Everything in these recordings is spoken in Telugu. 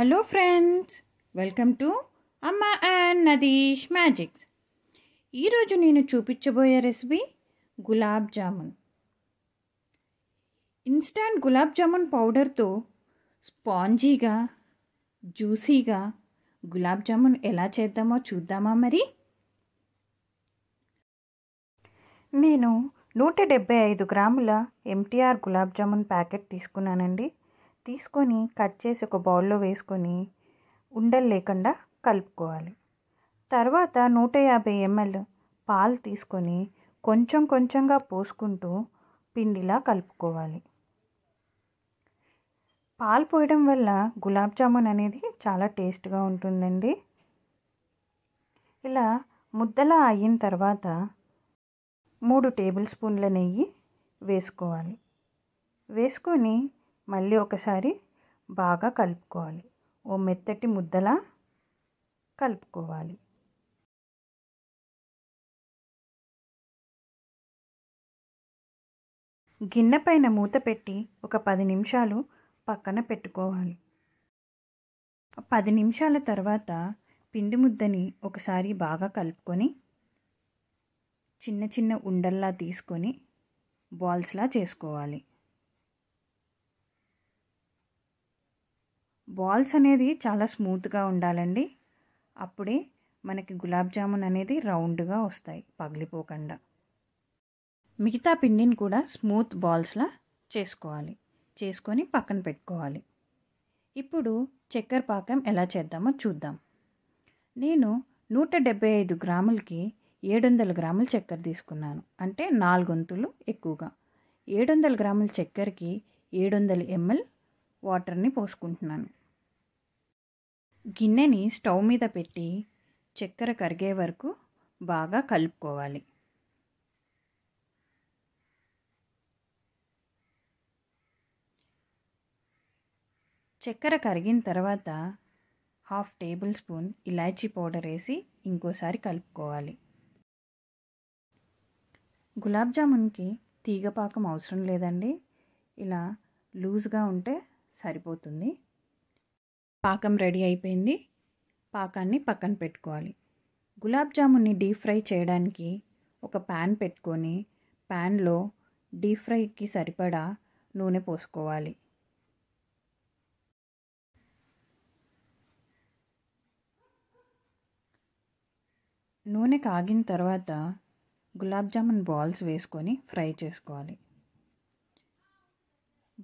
hello friends welcome to Amma and Nadeesh magics ఈరోజు నేను చూపించబోయే రెసిపీ గులాబ్ జామున్ ఇన్స్టాంట్ గులాబ్ జామున్ పౌడర్తో స్పాంజీగా జ్యూసీగా గులాబ్ జామున్ ఎలా చేద్దామో చూద్దామా మరి నేను నూట డెబ్బై ఐదు గ్రాముల ఎంటీఆర్ గులాబ్ జామున్ ప్యాకెట్ తీసుకున్నానండి తీసుకొని కట్ చేసి ఒక బౌల్లో వేసుకొని ఉండలు లేకుండా కలుపుకోవాలి తర్వాత నూట యాభై ఎంఎల్ పాలు తీసుకొని కొంచెం కొంచెంగా పోసుకుంటూ పిండిలా కలుపుకోవాలి పాలు పోయడం వల్ల గులాబ్ జామున్ అనేది చాలా టేస్ట్గా ఉంటుందండి ఇలా ముద్దలా అయిన తర్వాత మూడు టేబుల్ స్పూన్ల నెయ్యి వేసుకోవాలి వేసుకొని మళ్ళీ ఒకసారి బాగా కలుపుకోవాలి ఓ మెత్తటి ముద్దలా కలుపుకోవాలి గిన్నె పైన మూత పెట్టి ఒక పది నిమిషాలు పక్కన పెట్టుకోవాలి పది నిమిషాల తర్వాత పిండి ముద్దని ఒకసారి బాగా కలుపుకొని చిన్న చిన్న ఉండల్లా తీసుకొని బాల్స్లా చేసుకోవాలి బాల్స్ అనేది చాలా స్మూత్గా ఉండాలండి అప్పుడే మనకి గులాబ్ జామున్ అనేది రౌండ్గా వస్తాయి పగిలిపోకుండా మిగతా పిండిని కూడా స్మూత్ బాల్స్లా చేసుకోవాలి చేసుకొని పక్కన పెట్టుకోవాలి ఇప్పుడు చక్కెర పాకం ఎలా చేద్దామో చూద్దాం నేను నూట డెబ్బై ఐదు గ్రాములకి ఏడు వందల గ్రాముల చక్కెర తీసుకున్నాను అంటే నాలుగొంతులు ఎక్కువగా ఏడు వందల గ్రాముల చక్కెరకి ఏడు వందల ఎంఎల్ వాటర్ని పోసుకుంటున్నాను గిన్నెని స్టవ్ మీద పెట్టి చక్కెర కరిగే వరకు బాగా కలుపుకోవాలి చక్కెర కరిగిన తర్వాత హాఫ్ టేబుల్ స్పూన్ ఇలాచీ పౌడర్ వేసి ఇంకోసారి కలుపుకోవాలి గులాబ్ జామున్కి తీగపాకం అవసరం లేదండి ఇలా లూజ్గా ఉంటే సరిపోతుంది పాకం రెడీ అయిపోయింది పాకాన్ని పక్కన పెట్టుకోవాలి గులాబ్ జామున్ని డీప్ ఫ్రై చేయడానికి ఒక ప్యాన్ పెట్టుకొని ప్యాన్లో డీప్ ఫ్రైకి సరిపడా నూనె పోసుకోవాలి నూనె కాగిన తర్వాత గులాబ్ జామున్ బాల్స్ వేసుకొని ఫ్రై చేసుకోవాలి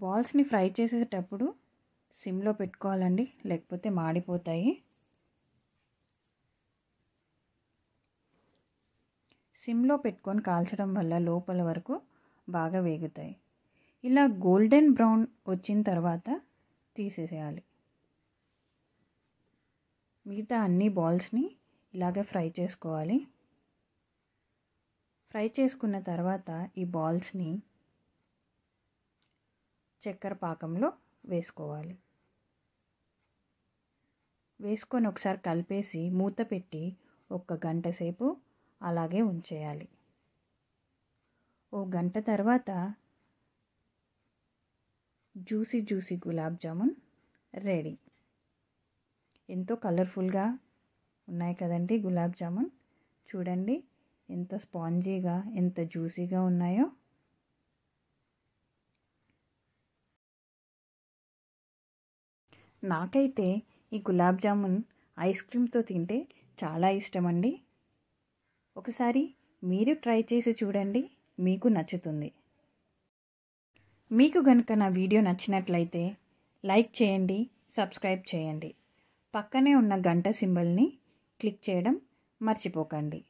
బాల్స్ని ఫ్రై చేసేటప్పుడు సిమ్లో పెట్టుకోవాలండి లేకపోతే మాడిపోతాయి సిమ్లో పెట్టుకొని కాల్చడం వల్ల లోపల వరకు బాగా వేగుతాయి ఇలా గోల్డెన్ బ్రౌన్ వచ్చిన తర్వాత తీసేసేయాలి మిగతా అన్ని బాల్స్ని ఇలాగే ఫ్రై చేసుకోవాలి ఫ్రై చేసుకున్న తర్వాత ఈ బాల్స్ని చక్కెర పాకంలో వేసుకోవాలి వేసుకొని ఒకసారి కలిపేసి మూత పెట్టి ఒక గంట సేపు అలాగే ఉంచేయాలి ఓ గంట తర్వాత juicy juicy gulab jamun ready ఎంతో కలర్ఫుల్గా ఉన్నాయి కదండి గులాబ్ జామున్ చూడండి ఎంత స్పాంజీగా ఎంత జ్యూసీగా ఉన్నాయో నాకైతే ఈ గులాబ్ జామున్ ఐస్ క్రీమ్తో తింటే చాలా ఇష్టమండి ఒకసారి మీరు ట్రై చేసి చూడండి మీకు నచ్చుతుంది మీకు గనుక నా వీడియో నచ్చినట్లయితే లైక్ చేయండి సబ్స్క్రైబ్ చేయండి పక్కనే ఉన్న గంట సింబల్ని క్లిక్ చేయడం మర్చిపోకండి